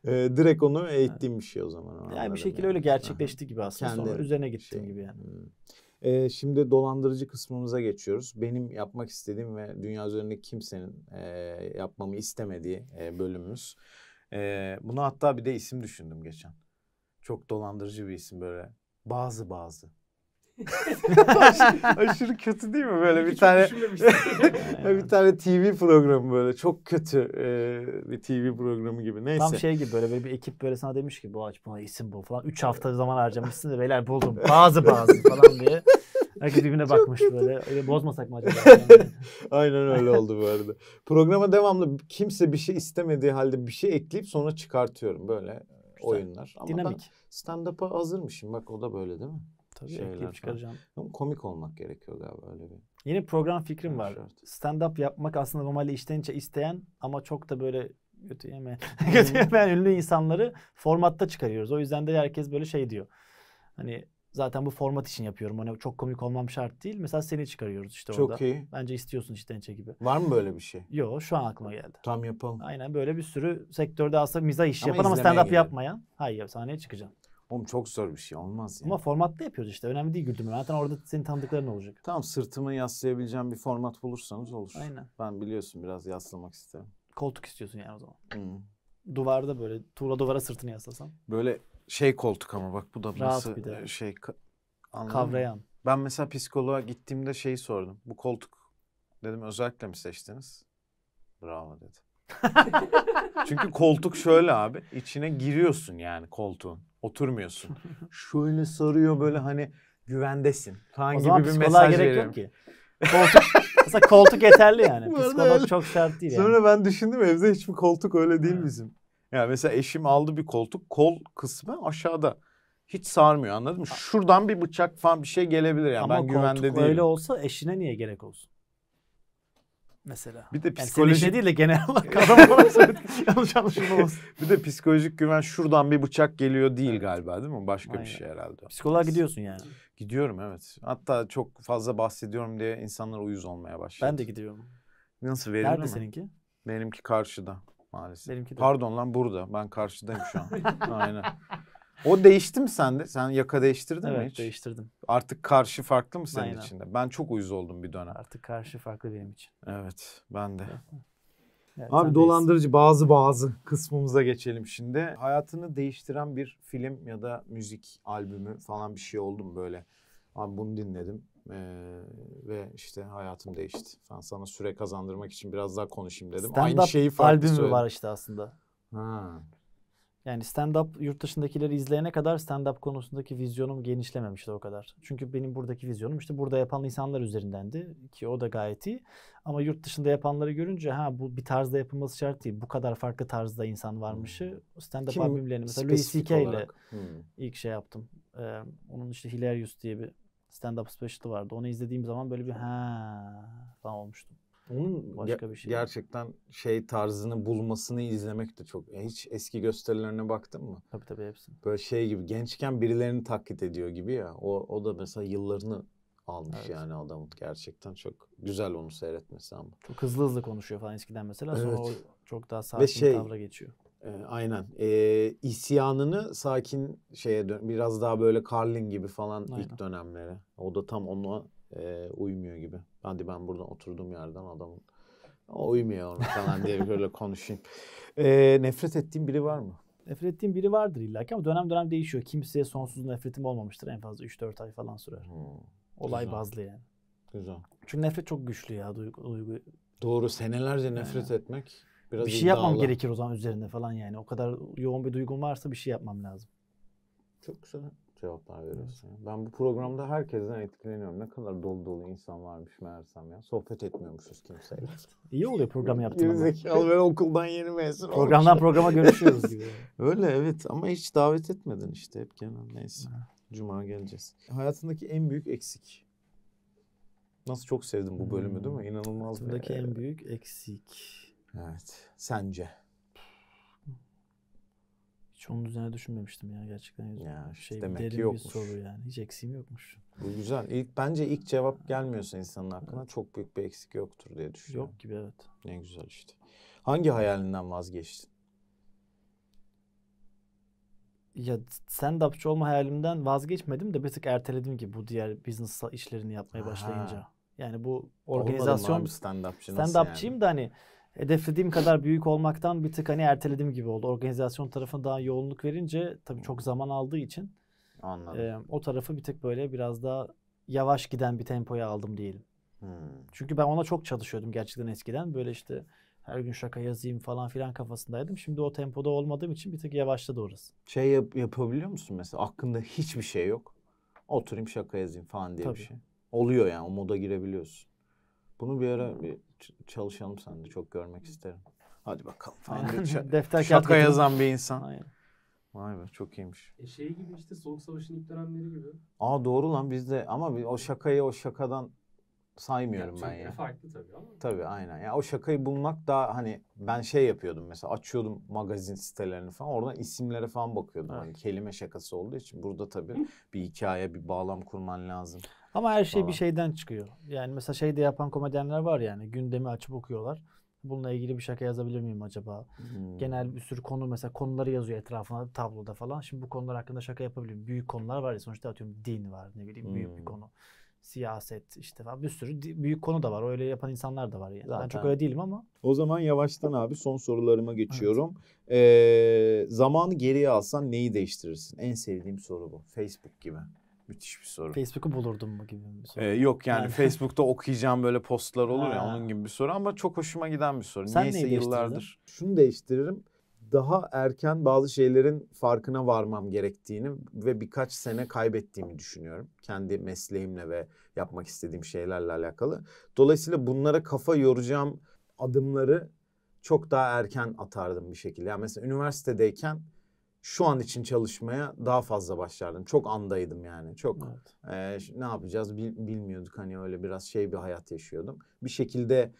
Ee, direkt onu eğittiğim bir şey o zaman. yani bir şekilde yani. öyle gerçekleşti gibi aslında. Kendi sonra üzerine gittiğim şey. gibi yani. Hmm. E, şimdi dolandırıcı kısmımıza geçiyoruz. Benim yapmak istediğim ve dünya üzerinde kimsenin e, yapmamı istemediği e, bölümümüz. E, buna hatta bir de isim düşündüm geçen. Çok dolandırıcı bir isim böyle. Bazı bazı aşırı kötü değil mi böyle bir tane bir tane TV programı böyle çok kötü e, bir TV programı gibi neyse. Tam şey gibi böyle, böyle bir ekip böyle sana demiş ki bu aç buna isim bu falan. 3 hafta zaman harcamışsın da beyler buldum bazı bazı falan diye. Herkes birbirine bakmış kötü. böyle. Öyle bozmasak mı acaba? Aynen öyle oldu bu arada. Programa devamlı kimse bir şey istemediği halde bir şey ekleyip sonra çıkartıyorum böyle Güzel. oyunlar. Ama Dinamik. ben stand-up'a hazırmışım. Bak o da böyle değil mi? tabii şeyler çıkaracağım. Ama komik olmak gerekiyor galiba öyle bir. Yeni program fikrim var. Şart. Stand up yapmak aslında normalde içten içe isteyen ama çok da böyle kötü yemeyen, kötü yemeyen ünlü insanları formatta çıkarıyoruz. O yüzden de herkes böyle şey diyor. Hani zaten bu format için yapıyorum. Hani çok komik olmam şart değil. Mesela seni çıkarıyoruz işte çok orada. Çok iyi. Bence istiyorsun içten içe gibi. Var mı böyle bir şey? Yok şu an aklıma geldi. Tam yapalım. Aynen böyle bir sürü sektörde aslında miza iş ama yapan ama stand-up yapmayan. Hayır sahneye çıkacağım. Oğlum çok zor bir şey olmaz yani. Ama formatta yapıyoruz işte. Önemli değil güldürme. Zaten orada senin tanıdıkların olacak. Tamam sırtımı yaslayabileceğim bir format bulursanız olur. Aynen. Ben biliyorsun biraz yaslamak isterim. Koltuk istiyorsun yani o zaman. Hmm. Duvarda böyle tuğla duvara sırtını yaslasam? Böyle şey koltuk ama bak bu da Rahat nasıl bir de. E, şey anladın kavrayan. Ben mesela psikoloğa gittiğimde şeyi sordum. Bu koltuk dedim özellikle mi seçtiniz? Bravo dedi. Çünkü koltuk şöyle abi içine giriyorsun yani koltuğun oturmuyorsun. Şöyle sarıyor böyle hani güvendesin. Kaan o gibi zaman bir mesaj gerek veririm. yok ki. Koltuk, aslında koltuk yeterli yani. Psikolog çok şart değil yani. Sonra ben düşündüm evde hiçbir koltuk öyle değil bizim. Ya mesela eşim aldı bir koltuk. Kol kısmı aşağıda. Hiç sarmıyor anladın mı? Şuradan bir bıçak falan bir şey gelebilir yani. Ama ben güvende değilim. Ama koltuk öyle olsa eşine niye gerek olsun? mesela. Bir de psikolojik... Yani değil de genel olarak adam olarak söyledim. Yanlış anlaşılmamız. bir de psikolojik güven şuradan bir bıçak geliyor değil evet. galiba değil mi? Başka Aynen. bir şey herhalde. Psikoloğa gidiyorsun yani. Gidiyorum evet. Hatta çok fazla bahsediyorum diye insanlar uyuz olmaya başladı. Ben de gidiyorum. Nasıl verimli Nerede mi? seninki? Benimki karşıda maalesef. Benimki de. Pardon lan burada. Ben karşıdayım şu an. Aynen. O değişti mi sende? Sen yaka değiştirdin evet, mi hiç? Evet değiştirdim. Artık karşı farklı mı senin Aynen. için de? Ben çok uyuz oldum bir dönem. Artık karşı farklı benim için. Evet ben de. Evet, Abi dolandırıcı değilsin. bazı bazı kısmımıza geçelim şimdi. Hayatını değiştiren bir film ya da müzik albümü falan bir şey oldu mu böyle? Abi bunu dinledim ee, ve işte hayatım değişti. Ben sana süre kazandırmak için biraz daha konuşayım dedim. Stand Aynı şeyi farklı albümü söyledim. var işte aslında. Ha. Yani stand-up yurt dışındakileri izleyene kadar stand-up konusundaki vizyonum genişlememişti o kadar. Çünkü benim buradaki vizyonum işte burada yapan insanlar üzerindendi ki o da gayet iyi. Ama yurt dışında yapanları görünce ha bu bir tarzda yapılması şart değil. Bu kadar farklı tarzda insan varmışı hmm. stand-up albümlerini mesela Louis C.K. ile hmm. ilk şey yaptım. Ee, onun işte Hilarious diye bir stand-up special'ı vardı. Onu izlediğim zaman böyle bir ha falan olmuştum. Onun başka bir şey. Gerçekten şey tarzını bulmasını izlemek de çok. hiç eski gösterilerine baktın mı? Tabii tabii hepsini. Böyle şey gibi gençken birilerini taklit ediyor gibi ya. O, o da mesela yıllarını almış evet. yani adamın gerçekten çok güzel onu seyretmesi ama. Çok hızlı hızlı konuşuyor falan eskiden mesela sonra evet. o çok daha sakin Ve şey, tavra geçiyor. E, aynen. E, isyanını sakin şeye dön biraz daha böyle Carlin gibi falan aynen. ilk dönemlere. O da tam onu e, uymuyor gibi. Hadi ben buradan oturduğum yerden adam ama uymuyor ona falan diye böyle konuşayım. E, nefret ettiğin biri var mı? Nefret ettiğim biri vardır illa ki ama dönem dönem değişiyor. Kimseye sonsuz nefretim olmamıştır. En fazla 3-4 ay falan sürer. Hmm. Olay Güzel. bazlı yani. Güzel. Çünkü nefret çok güçlü ya duygu. duygu. Doğru senelerce nefret yani. etmek biraz Bir şey iddialı. yapmam gerekir o zaman üzerinde falan yani. O kadar yoğun bir duygum varsa bir şey yapmam lazım. Çok güzel cevaplar veriyorsun. Ya. Ben bu programda herkesten etkileniyorum. Ne kadar dolu dolu insan varmış meğersem ya. Sohbet etmiyormuşuz kimseyle. İyi oluyor program yaptın ama. Gerizekalı böyle okuldan yeni mezun Programdan programa görüşüyoruz gibi. Öyle evet ama hiç davet etmedin işte hep genel neyse. Cuma geleceğiz. Hayatındaki en büyük eksik. Nasıl çok sevdim bu bölümü değil mi? Hmm. İnanılmaz. Hayatındaki e, en büyük eksik. Evet. Sence? Hiç onun üzerine düşünmemiştim ya gerçekten. Ya, şey, demek derin ki yokmuş. bir soru yani. Hiç eksiğim yokmuş. Bu güzel. İlk, bence ilk cevap gelmiyorsa insanın aklına evet. çok büyük bir eksik yoktur diye düşünüyorum. Yok gibi evet. Ne güzel işte. Hangi hayalinden vazgeçtin? Ya stand-upçı olma hayalimden vazgeçmedim de bir tık erteledim ki bu diğer business işlerini yapmaya Aha. başlayınca. Yani bu organizasyon stand-upçı stand-upçıyım yani? da hani hedeflediğim kadar büyük olmaktan bir tık hani erteledim gibi oldu. Organizasyon tarafına daha yoğunluk verince tabii çok zaman aldığı için Anladım. E, o tarafı bir tık böyle biraz daha yavaş giden bir tempoya aldım diyelim. Hmm. Çünkü ben ona çok çalışıyordum gerçekten eskiden. Böyle işte her gün şaka yazayım falan filan kafasındaydım. Şimdi o tempoda olmadığım için bir tık yavaşladı orası. Şey yap- yapabiliyor musun mesela? hakkında hiçbir şey yok. Oturayım şaka yazayım falan diye Tabii. bir şey. Oluyor yani o moda girebiliyorsun. Bunu bir ara bir çalışalım de Çok görmek isterim. Hadi bakalım. Aynen. Defter şaka yazan bir insan. Aynen. Vay be çok iyiymiş. E şey gibi işte Soğuk Savaş'ın ilk dönemleri gibi. Aa doğru lan biz de ama o şakayı o şakadan saymıyorum ya, ben ya. farklı tabii ama. Tabii aynen. Ya yani o şakayı bulmak daha hani ben şey yapıyordum mesela açıyordum magazin sitelerini falan oradan isimlere falan bakıyordum. Hani evet. Hani kelime şakası olduğu için burada tabii bir hikaye bir bağlam kurman lazım. Ama her şey falan. bir şeyden çıkıyor. Yani mesela şey de yapan komedyenler var yani gündemi açıp okuyorlar. Bununla ilgili bir şaka yazabilir miyim acaba? Hmm. Genel bir sürü konu mesela konuları yazıyor etrafına tabloda falan. Şimdi bu konular hakkında şaka yapabilir miyim? Büyük konular var ya sonuçta atıyorum din var ne bileyim hmm. büyük bir hmm. konu. Siyaset işte falan bir sürü büyük konu da var. Öyle yapan insanlar da var yani. Zaten. Ben çok öyle değilim ama. O zaman yavaştan abi son sorularıma geçiyorum. Evet. Ee, zamanı geriye alsan neyi değiştirirsin? En sevdiğim soru bu. Facebook gibi. Müthiş bir soru. Facebook'u bulurdum mu gibi bir soru. Ee, yok yani, yani. Facebook'ta okuyacağım böyle postlar olur ha. ya onun gibi bir soru ama çok hoşuma giden bir soru. Sen Niyeyse yıllardır. Şunu değiştiririm. Daha erken bazı şeylerin farkına varmam gerektiğini ve birkaç sene kaybettiğimi düşünüyorum. Kendi mesleğimle ve yapmak istediğim şeylerle alakalı. Dolayısıyla bunlara kafa yoracağım adımları çok daha erken atardım bir şekilde. Yani mesela üniversitedeyken şu an için çalışmaya daha fazla başlardım. Çok andaydım yani. Çok evet. e, ne yapacağız bil, bilmiyorduk hani öyle biraz şey bir hayat yaşıyordum. Bir şekilde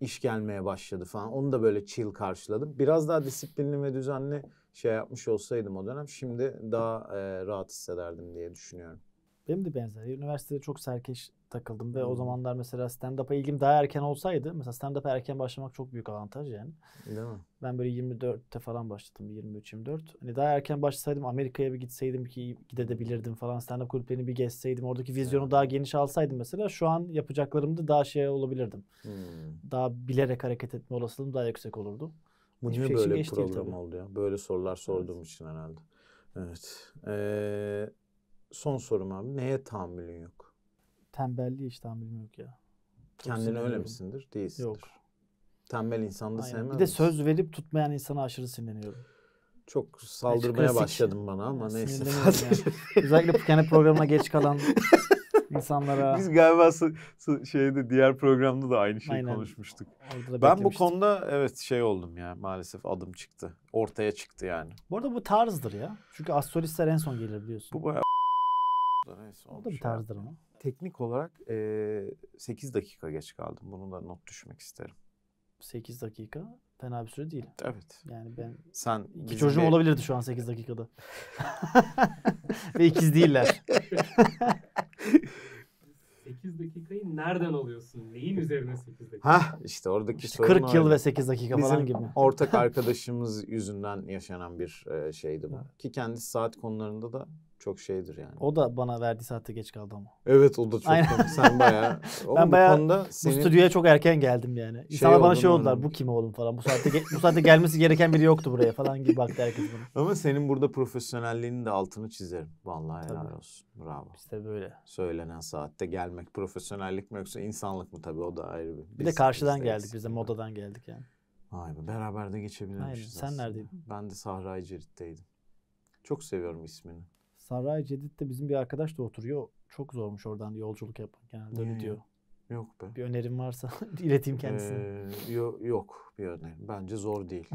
iş gelmeye başladı falan. Onu da böyle chill karşıladım. Biraz daha disiplinli ve düzenli şey yapmış olsaydım o dönem şimdi daha e, rahat hissederdim diye düşünüyorum. Benim de benzer. Üniversitede çok serkeş takıldım ve hmm. o zamanlar mesela stand-up'a ilgim daha erken olsaydı mesela stand-up'a erken başlamak çok büyük avantaj yani. Değil mi? Ben böyle 24'te falan başladım 23-24. Hani daha erken başlasaydım Amerika'ya bir gitseydim ki gidebilirdim falan stand-up kulüplerini bir gezseydim oradaki vizyonu hmm. daha geniş alsaydım mesela şu an yapacaklarımda daha şey olabilirdim. Hmm. Daha bilerek hareket etme olasılığım daha yüksek olurdu. Bu Hiçbir niye şey böyle program oldu ya? Böyle sorular sorduğum evet. için herhalde. Evet. Ee, son sorum abi. Neye tahammülün yok? tembelliği hiç tahammülüm yok ya. Kendini öyle misindir? Değilsindir. Yok. Tembel insanı da sevmez. Bir de söz verip tutmayan insana aşırı sinirleniyorum. Çok saldırmaya Klasik. başladım şey. bana ama neyse. Yani. Özellikle kendi programına geç kalan insanlara. Biz galiba s- şeyde diğer programda da aynı şeyi Aynen. konuşmuştuk. Ben bu konuda evet şey oldum ya maalesef adım çıktı. Ortaya çıktı yani. Bu arada bu tarzdır ya. Çünkü astrolistler en son gelir biliyorsun. Bu bayağı neyse. O da bir tarzdır ama teknik olarak e, 8 dakika geç kaldım. Bunu da not düşmek isterim. 8 dakika fena bir süre değil. Evet. Yani ben sen iki çocuğum olabilirdi şu an 8 dakikada. Ve ikiz değiller. 8 dakikayı nereden alıyorsun? Neyin üzerine 8 dakika? Hah işte oradaki işte sorun 40 yıl ve 8 dakika Bizim falan gibi. ortak arkadaşımız yüzünden yaşanan bir şeydi bu. Ki kendisi saat konularında da çok şeydir yani. O da bana verdiği saatte geç kaldı ama. Evet o da çok. Aynen. Sen bayağı. ben bayağı bu, senin... bu stüdyoya çok erken geldim yani. Şey bana şey oldular bu kim oğlum falan. Bu saatte, bu saatte gelmesi gereken biri yoktu buraya falan gibi baktı herkes bana. Ama senin burada profesyonelliğinin de altını çizerim. Vallahi tabii. olsun. Bravo. İşte böyle. Söylenen saatte gelmek profesyonellik mi yoksa insanlık mı tabii o da ayrı bir. Biz, de karşıdan biz geldik biz de modadan geldik yani. Vay be beraber de geçebilirmişiz Aynen. Sen aslında. neredeydin? Ben de Sahra-i Cerit'teydim. Çok seviyorum ismini. Saray Cedid'de bizim bir arkadaş da oturuyor. Çok zormuş oradan yolculuk yapmak. Genelde öyle diyor. Yok be. Bir önerim varsa ileteyim kendisine. Ee, yo, yok bir önerim. Bence zor değil.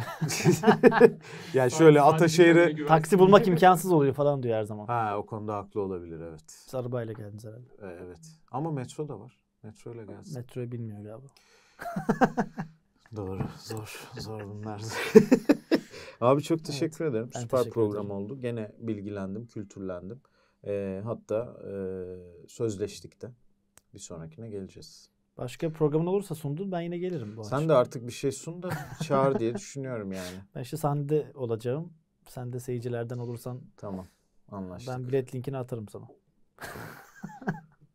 yani şöyle Ataşehir'e Taksi bulmak imkansız oluyor falan diyor her zaman. Ha o konuda haklı olabilir evet. Arabayla geldiniz herhalde. Ee, evet. Ama metro da var. Metro ile gelsin. Metro bilmiyor galiba. Doğru. Zor. Zor bunlar. Abi çok teşekkür evet, ederim. Ben Süper teşekkür program ederim. oldu. Gene bilgilendim, kültürlendim. E, hatta e, sözleştik de bir sonrakine geleceğiz. Başka programın olursa sundun ben yine gelirim bu Sen akşam. de artık bir şey sun da çağır diye düşünüyorum yani. Ben işte sende olacağım. Sen de seyircilerden olursan. Tamam anlaştık. Ben bilet linkini atarım sana.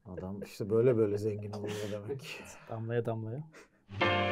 Adam işte böyle böyle zengin oluyor demek. damlaya damlaya.